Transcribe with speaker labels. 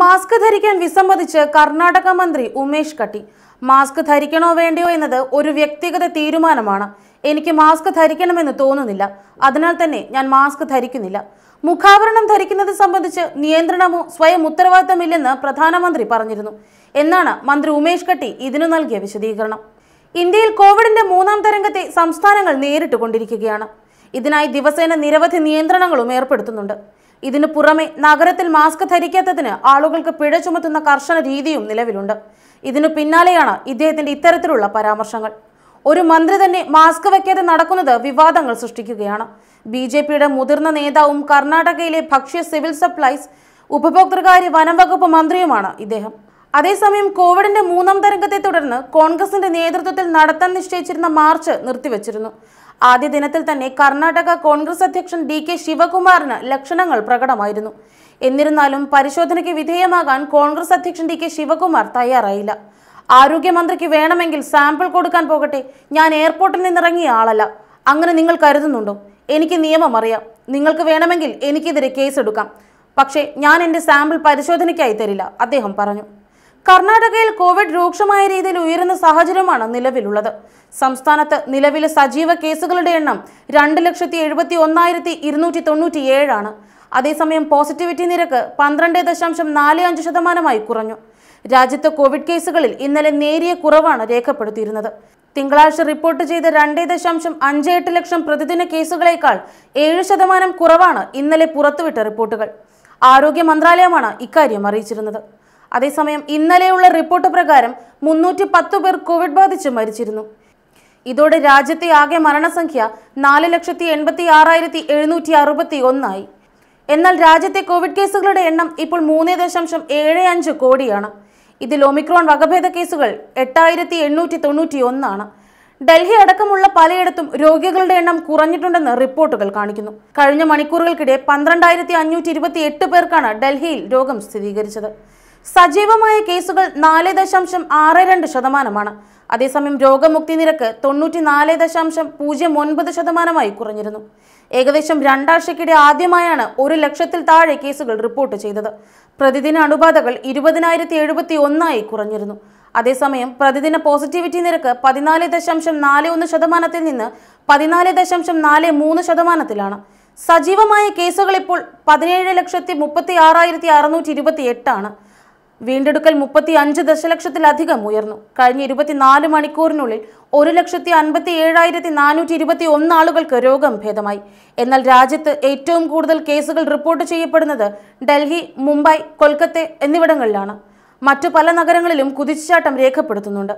Speaker 1: mask ധരിക്കാൻ വിസമ്മതിച്ച് കർണാടക മന്ത്രി ഉമേഷ് കട്ടി മാസ്ക് ധരിക്കണോ വേണ്ടയോ എന്നത് ഒരു വ്യക്തിഗത തീരുമാനമാണ് എനിക്ക് മാസ്ക് ധരിക്കണമെന്ന് തോന്നുന്നില്ല അതിനാൽ തന്നെ ഞാൻ മാസ്ക് ധരിക്കുന്നില്ല മുഖാവരണം ധരിക്കുന്നത് സംബന്ധിച്ച് നിയന്ത്രണമോ സ്വയം ഉത്തരവാദിത്തമില്ലെന്ന് പ്രധാനമന്ത്രി പറഞ്ഞിരുന്നു എന്നാണ് മന്ത്രി ഉമേഷ് കട്ടി ഇതിനു നൽകിയ വിശദീകരണം ഇന്ത്യയിൽ കോവിഡിന്റെ മൂന്നാം തരംഗത്തെ സംസ്ഥാനങ്ങൾ നേരിട്ടുകൊണ്ടിരിക്കുകയാണ് ഇതിനായി ദിവസേന നിരവധി നിയന്ത്രണങ്ങളും ഏർപ്പെടുത്തുന്നുണ്ട് ഇതിനു പുറമെ നഗരത്തിൽ മാസ്ക് ധരിക്കാത്തതിന് ആളുകൾക്ക് പിഴ ചുമത്തുന്ന കർശന രീതിയും നിലവിലുണ്ട് ഇതിനു പിന്നാലെയാണ് ഇദ്ദേഹത്തിന്റെ ഇത്തരത്തിലുള്ള പരാമർശങ്ങൾ ഒരു മന്ത്രി തന്നെ മാസ്ക് വയ്ക്കാതെ നടക്കുന്നത് വിവാദങ്ങൾ സൃഷ്ടിക്കുകയാണ് ബി ജെ പിയുടെ മുതിർന്ന നേതാവും കർണാടകയിലെ ഭക്ഷ്യ സിവിൽ സപ്ലൈസ് ഉപഭോക്തൃകാര്യ വനംവകുപ്പ് മന്ത്രിയുമാണ് ഇദ്ദേഹം അതേസമയം കോവിഡിന്റെ മൂന്നാം തരംഗത്തെ തുടർന്ന് കോൺഗ്രസിന്റെ നേതൃത്വത്തിൽ നടത്താൻ നിശ്ചയിച്ചിരുന്ന മാർച്ച് നിർത്തിവച്ചിരുന്നു ആദ്യ ദിനത്തിൽ തന്നെ കർണാടക കോൺഗ്രസ് അധ്യക്ഷൻ ഡി കെ ശിവകുമാറിന് ലക്ഷണങ്ങൾ പ്രകടമായിരുന്നു എന്നിരുന്നാലും പരിശോധനയ്ക്ക് വിധേയമാകാൻ കോൺഗ്രസ് അധ്യക്ഷൻ ഡി കെ ശിവകുമാർ തയ്യാറായില്ല ആരോഗ്യമന്ത്രിക്ക് വേണമെങ്കിൽ സാമ്പിൾ കൊടുക്കാൻ പോകട്ടെ ഞാൻ എയർപോർട്ടിൽ നിന്നിറങ്ങിയ ആളല്ല അങ്ങനെ നിങ്ങൾ കരുതുന്നുണ്ടോ എനിക്ക് നിയമം അറിയാം നിങ്ങൾക്ക് വേണമെങ്കിൽ എനിക്കെതിരെ കേസെടുക്കാം പക്ഷേ ഞാൻ എൻ്റെ സാമ്പിൾ പരിശോധനയ്ക്കായി തരില്ല അദ്ദേഹം പറഞ്ഞു കർണാടകയിൽ കോവിഡ് രൂക്ഷമായ രീതിയിൽ ഉയരുന്ന സാഹചര്യമാണ് നിലവിലുള്ളത് സംസ്ഥാനത്ത് നിലവിലെ സജീവ കേസുകളുടെ എണ്ണം രണ്ട് ലക്ഷത്തി എഴുപത്തി ഒന്നായിരത്തി ഇരുന്നൂറ്റി തൊണ്ണൂറ്റി ഏഴാണ് അതേസമയം പോസിറ്റിവിറ്റി നിരക്ക് പന്ത്രണ്ട് ദശാംശം നാല് അഞ്ച് ശതമാനമായി കുറഞ്ഞു രാജ്യത്ത് കോവിഡ് കേസുകളിൽ ഇന്നലെ നേരിയ കുറവാണ് രേഖപ്പെടുത്തിയിരുന്നത് തിങ്കളാഴ്ച റിപ്പോർട്ട് ചെയ്ത രണ്ട് ദശാംശം അഞ്ച് എട്ട് ലക്ഷം പ്രതിദിന കേസുകളേക്കാൾ ഏഴ് ശതമാനം കുറവാണ് ഇന്നലെ പുറത്തുവിട്ട റിപ്പോർട്ടുകൾ ആരോഗ്യ മന്ത്രാലയമാണ് ഇക്കാര്യം അറിയിച്ചിരുന്നത് അതേസമയം ഇന്നലെയുള്ള റിപ്പോർട്ട് പ്രകാരം മുന്നൂറ്റി പത്ത് പേർ കോവിഡ് ബാധിച്ച് മരിച്ചിരുന്നു ഇതോടെ രാജ്യത്തെ ആകെ മരണസംഖ്യ നാല് ലക്ഷത്തി എൺപത്തി ആറായിരത്തി എഴുന്നൂറ്റി അറുപത്തി ഒന്നായി എന്നാൽ രാജ്യത്തെ കോവിഡ് കേസുകളുടെ എണ്ണം ഇപ്പോൾ മൂന്ന് ദശാംശം ഏഴ് അഞ്ച് കോടിയാണ് ഇതിൽ ഒമിക്രോൺ വകഭേദ കേസുകൾ എട്ടായിരത്തി എണ്ണൂറ്റി തൊണ്ണൂറ്റി ഒന്നാണ് ഡൽഹി അടക്കമുള്ള പലയിടത്തും രോഗികളുടെ എണ്ണം കുറഞ്ഞിട്ടുണ്ടെന്ന് റിപ്പോർട്ടുകൾ കാണിക്കുന്നു കഴിഞ്ഞ മണിക്കൂറുകൾക്കിടെ പന്ത്രണ്ടായിരത്തി അഞ്ഞൂറ്റി ഇരുപത്തി എട്ട് പേർക്കാണ് ഡൽഹിയിൽ രോഗം സ്ഥിരീകരിച്ചത് സജീവമായ കേസുകൾ നാല് ദശാംശം ആറ് രണ്ട് ശതമാനമാണ് അതേസമയം രോഗമുക്തി നിരക്ക് തൊണ്ണൂറ്റിനാല് ദശാംശം പൂജ്യം ഒൻപത് ശതമാനമായി കുറഞ്ഞിരുന്നു ഏകദേശം രണ്ടാഴ്ചയ്ക്കിടെ ആദ്യമായാണ് ഒരു ലക്ഷത്തിൽ താഴെ കേസുകൾ റിപ്പോർട്ട് ചെയ്തത് പ്രതിദിന അണുബാധകൾ ഇരുപതിനായിരത്തി എഴുപത്തി ഒന്നായി കുറഞ്ഞിരുന്നു അതേസമയം പ്രതിദിന പോസിറ്റിവിറ്റി നിരക്ക് പതിനാല് ദശാംശം നാല് ഒന്ന് ശതമാനത്തിൽ നിന്ന് പതിനാല് ദശാംശം നാല് മൂന്ന് ശതമാനത്തിലാണ് സജീവമായ കേസുകൾ ഇപ്പോൾ പതിനേഴ് ലക്ഷത്തി മുപ്പത്തി ആറായിരത്തി അറുന്നൂറ്റി ഇരുപത്തി എട്ടാണ് വീണ്ടെടുക്കൽ മുപ്പത്തി അഞ്ച് ദശലക്ഷത്തിലധികം ഉയർന്നു കഴിഞ്ഞ ഇരുപത്തിനാല് മണിക്കൂറിനുള്ളിൽ ഒരു ലക്ഷത്തി അൻപത്തി ഏഴായിരത്തി നാനൂറ്റി ഇരുപത്തി ഒന്ന് ആളുകൾക്ക് രോഗം ഭേദമായി എന്നാൽ രാജ്യത്ത് ഏറ്റവും കൂടുതൽ കേസുകൾ റിപ്പോർട്ട് ചെയ്യപ്പെടുന്നത് ഡൽഹി മുംബൈ കൊൽക്കത്ത എന്നിവിടങ്ങളിലാണ് മറ്റു പല നഗരങ്ങളിലും കുതിച്ചുചാട്ടം രേഖപ്പെടുത്തുന്നുണ്ട്